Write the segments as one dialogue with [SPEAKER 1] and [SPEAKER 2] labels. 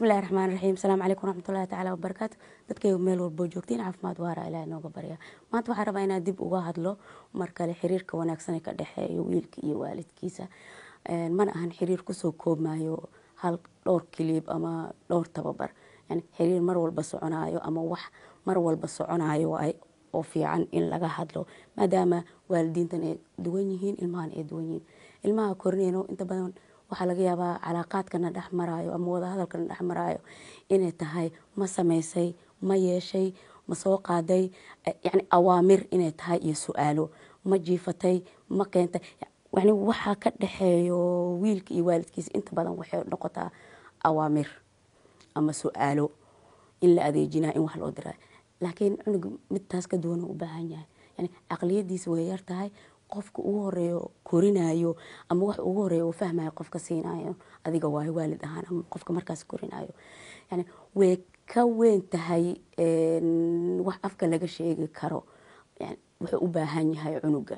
[SPEAKER 1] bismillahi raxmaan raxiim asalaamu calaykum waraxmatullahi tacala wabarakaatu dadkay meel walboo joogtiin caafimaad waara ilaah inooga barya maanta waxaan rabaa inaan dib uga hadlo mar kale xiriirka wanaagsan ka dhexeeyo wiilka iyo waalidkiisa mana ahan xiriir kusoo koobmaayo hal dhowr kiliib ama dhowr tababar yani xiriir mar walba soconaayo ama wax mar walba soconaayo ay oo fiican in laga hadlo maadaama waalidiintan ay duwan yihiin ilmahan ay duwan yihiin ilmaha korinayno inta badan waxaa laga yaabaa calaaqaadkana dhex maraayo ama wadahadalkana dhex maraayo inay tahay ma samaysay ma yeeshay ma soo qaaday eh, yani awaamir inay tahay iyo su-aalo ma jiifatay ma keentay yani waxaa ka dhexeeyo wiilka iyo waalidkiisa inta badan waxay noqotaa awaamir ama su-aalo in la adeejinaa in wax loo diraa laakiin cunuga midtaas ka duwan u baahan yahay yani caqliyadiisa way yartahay qofka ugu horeeyo korinayo ama wax ugu horeeyo uu fahmayo qofka siinayo adiga waayo waalid ahaan ama qofka markaas korinayo yani way ka weyn tahay wax afka laga sheegi karo yani wuxuu u baahan yahay cunuga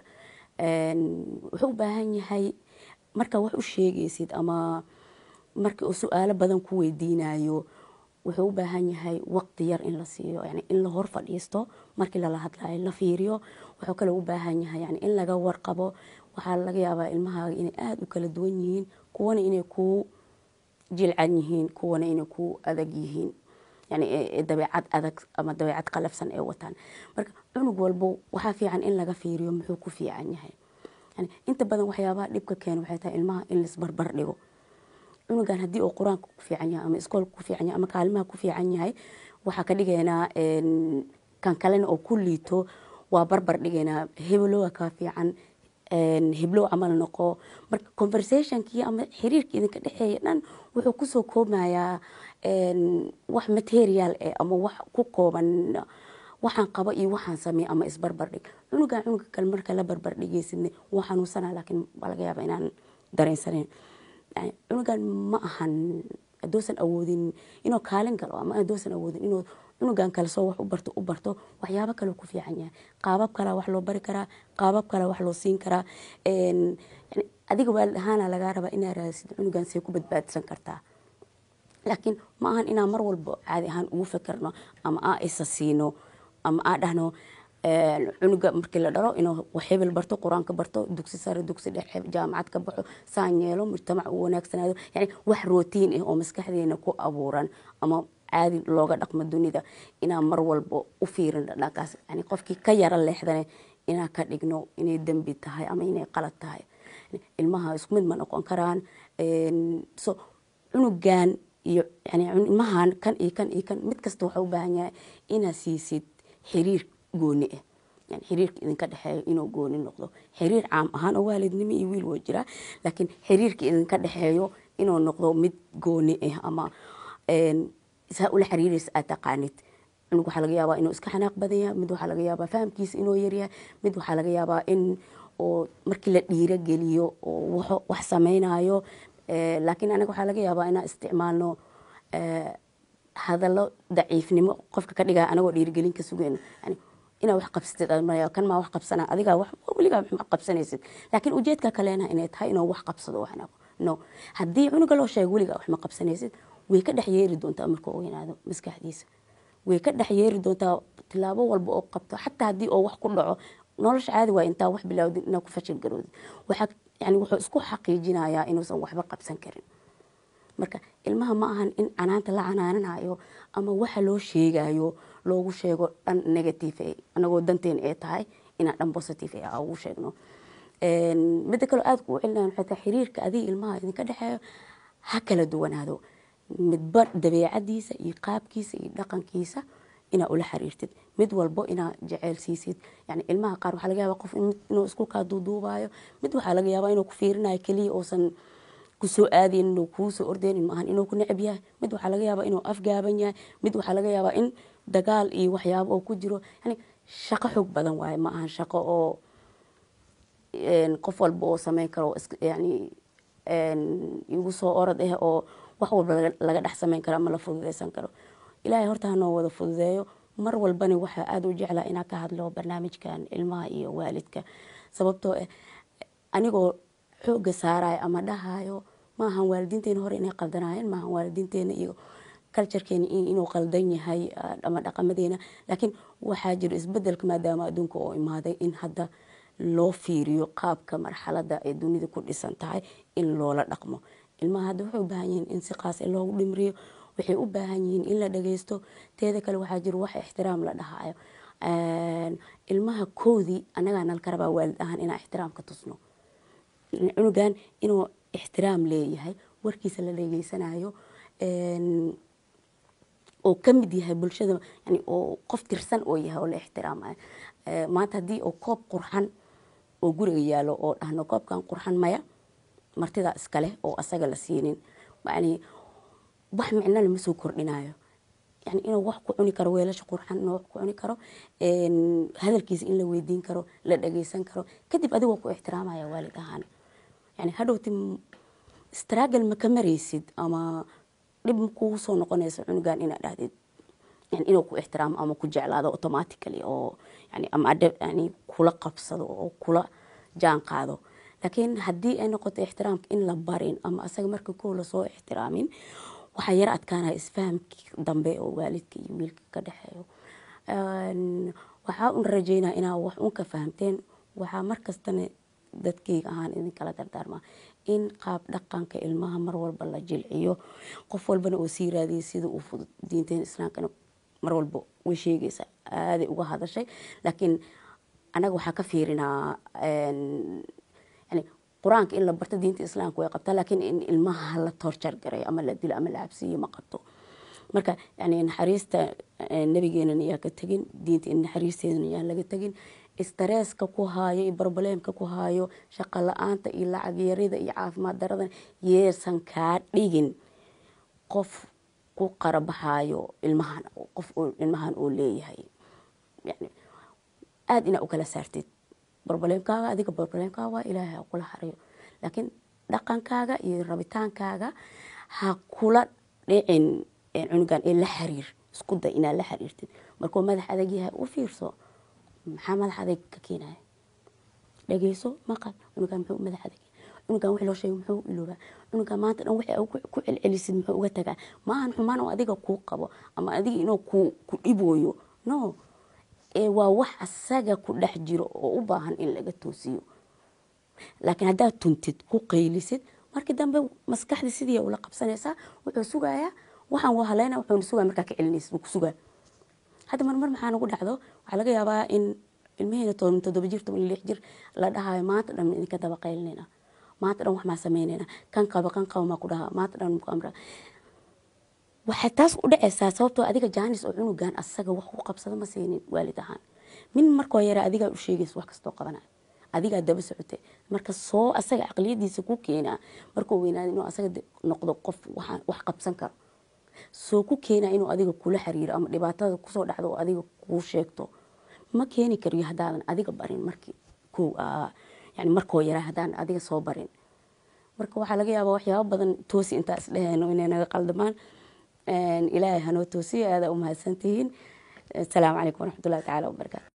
[SPEAKER 1] wuxuu u baahan yahay markaa wax u sheegaysid ama markii uu su-aalo badan ku weydiinayo wuxuu u baahan yahay waqti yar in la siiyo yani in la hor fadhiisto markii lala hadlayo la fiiriyo wuxuu kaloo u baahan yahay yani in laga warqabo waxaa laga yaabaa ilmahaaga inay aada u kala duwan yihiin kuwana inay kuu jilcan yihiin kuwana inay kuu adag yihiin yani dabeecad adag ama dabeecad qalafsan ee wataan marka cunug walbo waxaa fiican in laga fiiriyo muxuu ku fiican yahay yani inta badan waxyaabaha dhibka keen waxay tahay ilmaha in laisbarbar dhigo cunugan hadii uu qur-aanka ku fiican yahay ama iskoolka ku fiican yahay ama kaalimaha ku fiican yahay waxaa ka dhigaynaa kan kalena oo ku liito waa barbar dhigaynaa hebelowa kaa fiican heblow camal noqo marka conversationkii ama xiriirka idinka dhexeeya dhan wuxuu kusoo koobmayaa wax material eh ama wax ku kooban waxaan qabo iyo waxaan sameey ama isbarbardhig cunugan cunuga kale marka la barbardhigaysidne waa xanuunsana laakiin waa laga yaaba inaan dareensanayn cunugan ma ahan hadousan awoodin inuu kaalin galo ama hadousan awoodin inuu cunugan kale wax u barto u barto waxyaabo kale ku fiican yahay qaabab kalaa wax loo bari karaa qaabab kalaa wax loo siin karaa adiga waalid ahaana lagaa rabaa inaa raadisid cunugan see ku badbaadsan kartaa laakiin ma ahan inaan mar walba caadi ahaan ugu fekerno ama aa isa siino ama aa dhahno cunuga markii la dhalo inuu waxhebel barto qur-aanka barto dugsi sare dugsi dhexe jaamacad ka baxo saan yeelo mujtamac u wanaagsanaado yani wax rootiin ah eh oo maskaxdeena ku abuuran ama caadi looga dhaqmo dunida inaan mar walba u fiirin dhadhankaas yani qofkii ka yaro leexdane inaan ka dhigno inay dembi tahay ama inay qalad tahay ilmaha isku mid ma noqon karaan so cunugan iyo yani ilmahan kan iyo kan iyo kan mid kasta waxaa u baahan yahay inaad siisid xiriir gooni ah xiriirka idinka dhexeeyo inuu gooni noqdo xiriir caam ahaan oo waalidnimo iyo wiil waa jiraa laakiin xiriirka idinka dhexeeyo inuu noqdo mid gooni ah ama saa ula xiriiraysa aad taqaanid mid waxaa laga yaabaa inuu iska xanaaq badan yahay mid waxaa laga yaabaa fahamkiisa inuu yaryahay mid waxaa laga yaabaa in oo markii la dhiiro oo wax samaynayo laakiin anaga waxaa laga yaabaa inaan isticmaalno hadallo daciifnimo qofka ka dhigaa anagoo dhiirigelin ka sugayno inaa wax qabsatid kan maa wax qabsanaa adigaa weligaa wax ma qabsanaysid laakiin ujeedka kalena inay tahay inuu wax qabsado waxna no haddii cunuga loo sheego weligaa wax ma qabsanaysid way ka dhex yeeri doontaa marka uu maskaxdiisa way ka dhex yeeri doontaa tilaabo walba oo qabto xataa haddii oo wax ku dhaco nolosha caadi waa intaa wax bilaawdid inaa ku fashil garoodid yani wuxuu isku xaqiijinayaa inuusan waxba qabsan karin marka ilmaha ma ahan in canaanta la canaananayo ama waxa loo sheegayo loogu sheego dhan negative anagoo danteen ee tahay inaan dhan positive ugu sheegno mida kaloo aada ku celina xiriirka adiga ilmaha idinka dhexeeyo ha kala duwanaado midba dabeecadiisa iyo qaabkiisa iyo dhaqankiisa inaa ula xiriirtid mid walbo inaa jecelsiisid yani ilmaha qaar waxaa laga yaaba qof inuu iskuulkaa duuduubayo mid waxaa laga yaabaa inuu ku fiirinayo keliya uusan kusoo aadayn inuu kuusoo ordeynin maahan inuu ku necab yahay mid waxaa laga yaabaa inuu afgaaban yahay mid waxaa laga yaabaa in dagaal iyo waxyaabo oo ku jiro yani shaqo xoog badan waaye ma ahan shaqo oo qof walba oo sameyn karo yani igu soo orod ah oo wax walba laga dhex sameyn karo ama la fududeysan karo ilaahay horta hanoo wada fududeeyo mar walbana waxaa aada u jeclaa inaa ka hadlo barnaamijkan ilmaha iyo waalidka sababtoo ah anigoo xooga saarayo ama dhahayo maahan waalidiinteena hore inay qaldanaayeen maahan waalidiinteena iyo culturekeena inuu qaldan yahay ah, ama dhaqamadeena laakiin waxaa jiro isbedelka maadaama adduunka oo imaaday in hadda loo fiiriyo qaabka marxalada ay dunida ku dhisan tahay in loola dhaqmo ilmaha hadda waxay u baahan yihiin in si qaas ah loogu dhimriyo waxay u baahan yihiin in la dhageysto teeda kale waxaa jiro wax ixtiraam la dhahayo ilmaha koodii anagaanalka rabaa waalid ahaan inaan ixtiraamka tusno cunugan inuu ixtiraam leeyahay warkiisa la dhegeysanayo oo kamid yahay bulshada oo qof tirsan oo yahay oo la ixtiraamayo maanta haddii oo koob qurxan oo guriga yaalo oo dhahno koobkan qurxan maya martida iskale oo asaga la siinin yani wax micnana ma soo kordhinayo yani inuu wax ku cuni karo weelasha qurxan inuu wax ku cuni karo hadalkiisa in la weydiin karo la dhageysan karo kadib adigoo ku ixtiraamaya waalid ahaan yani hadhowti straagal maka maraysid ama dhib makugu soo noqonaysa cunugan inaad dhahdid yani inuu ku ixtiraamo ama ku jeclaado automatically oo yani ama yani kula qabsado oo kula jaan qaado laakiin haddii ay noqoto ixtiraamka in la barin ama asaga marka kow lasoo ixtiraamin waxaa yar adkaanaya isfahamkii dambe oo waalidka iyo wiilka ka dhexeeyo waxaa un rajeynaya inaa wax unka fahamteen waxaa markastana dadkeyga ahaan idin kala dardaarma in qaab dhaqanka ilmaha marwalba la jilciyo qof walbana oo sii raadiyay sida uu fudud diinteen islaamkana marwalba way sheegaysaa aaday uga hadashay laakiin anaga waxaa ka fiirinaa qur-aanka in la barto diinta islaamka way qabtaa laakiin in ilmaha la torjar gareeyo ama la dilo ama la cabsiiyo ma qabto marka yani naxariista eh, nabigeenan yaa ka tegin diinta naxariisteedan yaa laga tegin istareeska ku haayo iyo barboleemka ku haayo shaqa la-aanta iyo lacag yarida iyo caafimaad darada yeesan kaa dhigin qof ku qarabaxayo ilmahan qof ilmahan oo leeyahay yani aada inaa u kala saartid barboleemkaaga adiga barboleemkaaga waa ilaahay ha kula harayo laakiin dhaqankaaga iyo rabitaankaaga ha kula dhicin cunugan ee la xiriir isku day la xiriirtid markuu madax adag yahay u fiirso maxaa madax adag ka keenaya dhageyso maqal cunugan muxuu madax adag cunugan wixii loo sheegay muxuu ilooba cunugan maanta dhan wixii ku celcelisid muxuu uga tagaa maahan xumaan oo adiga kuu qabo ama adiga inuu ku ku dhibooyo no ee waa wax asaga ku dhex jiro oo u baahan in laga toosiyo laakiin haddaad tuntid ku qaylisid markii dambe maskaxdi sidii ula qabsanaysaa wuxuu sugayaa waxaan halayna wuxuuna sugaa markaa ka celinaysid wuu ku sugaa hadda marmar maxaa nagu dhacdo waxaa laga yaabaa in ilmaheena todoba jir toban lix jir la dhahayo maanta dhan idinka daba qaylinayna maanta dhan wax maa kan qaba kan qaba maa ku dhaha maanta dhan mukamra waxay taas u dhacaysaa sababtoo ah adiga jaanis oo cunugan asaga wax ku qabsada ma siinin waalid ahaan min markoo yara adigaa u sheegaysa wax kastoo qabanaya adigaa daba socotay marka soo asaga caqliyadiisa ku keenaa markuu weynaada inuu asaga noqdo qof wax qabsan karo soo ku keena inuu adiga kula xiriiro ama dhibaatada kusoo dhacdo oo adiga kuu sheegto ma keeni kariyo hadaadan adiga barin markii ko yani markoo yaraa hadaan adiga soo barin marka waxaa laga yaabaa waxyaaba badan toosi intaa isdheheyno inay naga qaldamaan ilaahay hanoo toosi aada u mahadsantihiin asalaamu calaykum waraxmatullahi tacala wabarakaatu